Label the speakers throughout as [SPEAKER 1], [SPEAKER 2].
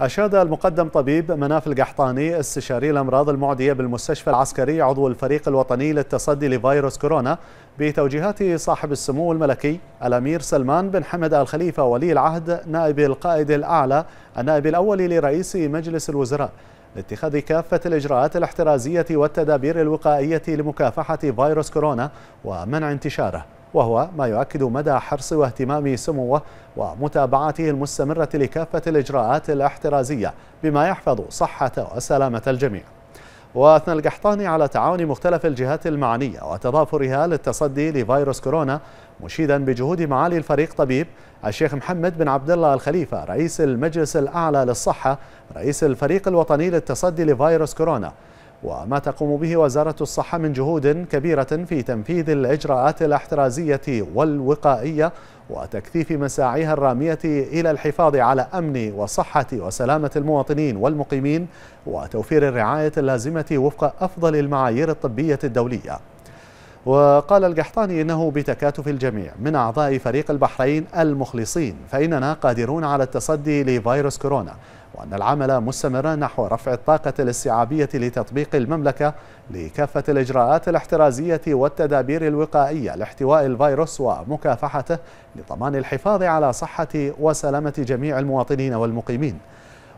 [SPEAKER 1] أشاد المقدم طبيب مناف القحطاني استشاري الأمراض المعدية بالمستشفى العسكري عضو الفريق الوطني للتصدي لفيروس كورونا بتوجيهات صاحب السمو الملكي الأمير سلمان بن حمد الخليفة ولي العهد نائب القائد الأعلى النائب الأول لرئيس مجلس الوزراء لاتخاذ كافة الإجراءات الاحترازية والتدابير الوقائية لمكافحة فيروس كورونا ومنع انتشاره وهو ما يؤكد مدى حرص واهتمام سموه ومتابعته المستمرة لكافة الإجراءات الاحترازية بما يحفظ صحة وسلامة الجميع وأثنى القحطاني على تعاون مختلف الجهات المعنية وتضافرها للتصدي لفيروس كورونا مشيدا بجهود معالي الفريق طبيب الشيخ محمد بن عبد الله الخليفة رئيس المجلس الأعلى للصحة رئيس الفريق الوطني للتصدي لفيروس كورونا وما تقوم به وزارة الصحة من جهود كبيرة في تنفيذ الإجراءات الاحترازية والوقائية وتكثيف مساعيها الرامية إلى الحفاظ على أمن وصحة وسلامة المواطنين والمقيمين وتوفير الرعاية اللازمة وفق أفضل المعايير الطبية الدولية وقال القحطاني إنه بتكاتف الجميع من أعضاء فريق البحرين المخلصين فإننا قادرون على التصدي لفيروس كورونا وأن العمل مستمر نحو رفع الطاقة الاستيعابية لتطبيق المملكة لكافة الإجراءات الاحترازية والتدابير الوقائية لاحتواء الفيروس ومكافحته لضمان الحفاظ على صحة وسلامة جميع المواطنين والمقيمين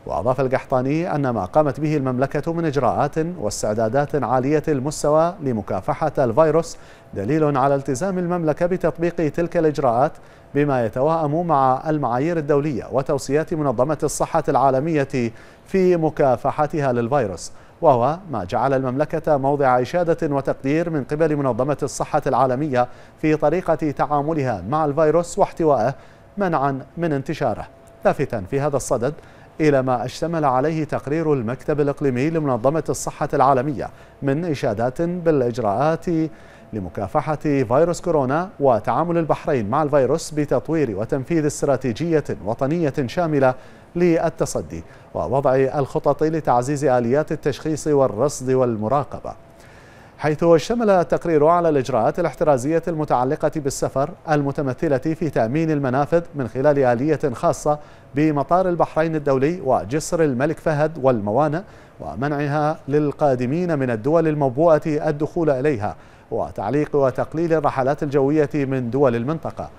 [SPEAKER 1] وأضاف القحطاني أن ما قامت به المملكة من إجراءات واستعدادات عالية المستوى لمكافحة الفيروس دليل على التزام المملكة بتطبيق تلك الإجراءات بما يتواءم مع المعايير الدولية وتوصيات منظمة الصحة العالمية في مكافحتها للفيروس وهو ما جعل المملكة موضع إشادة وتقدير من قبل منظمة الصحة العالمية في طريقة تعاملها مع الفيروس واحتوائه منعا من انتشاره لافتا في هذا الصدد إلى ما اشتمل عليه تقرير المكتب الإقليمي لمنظمة الصحة العالمية من إشادات بالإجراءات لمكافحة فيروس كورونا وتعامل البحرين مع الفيروس بتطوير وتنفيذ استراتيجية وطنية شاملة للتصدي ووضع الخطط لتعزيز آليات التشخيص والرصد والمراقبة حيث اشتمل التقرير على الإجراءات الاحترازية المتعلقة بالسفر المتمثلة في تأمين المنافذ من خلال آلية خاصة بمطار البحرين الدولي وجسر الملك فهد والموانئ ومنعها للقادمين من الدول الموبوءة الدخول إليها وتعليق وتقليل الرحلات الجوية من دول المنطقة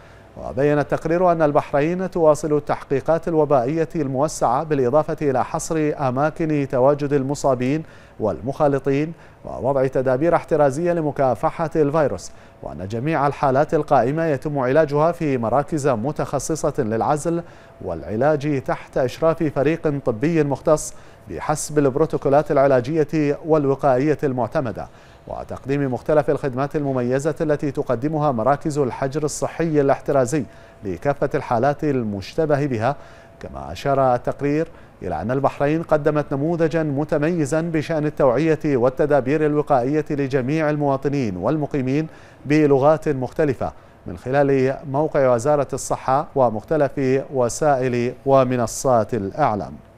[SPEAKER 1] وبين التقرير أن البحرين تواصل التحقيقات الوبائية الموسعة بالإضافة إلى حصر أماكن تواجد المصابين والمخالطين ووضع تدابير احترازية لمكافحة الفيروس وأن جميع الحالات القائمة يتم علاجها في مراكز متخصصة للعزل والعلاج تحت إشراف فريق طبي مختص بحسب البروتوكولات العلاجية والوقائية المعتمدة وتقديم مختلف الخدمات المميزة التي تقدمها مراكز الحجر الصحي الاحترازي لكافة الحالات المشتبه بها كما أشار التقرير إلى أن البحرين قدمت نموذجا متميزا بشأن التوعية والتدابير الوقائية لجميع المواطنين والمقيمين بلغات مختلفة من خلال موقع وزارة الصحة ومختلف وسائل ومنصات الإعلام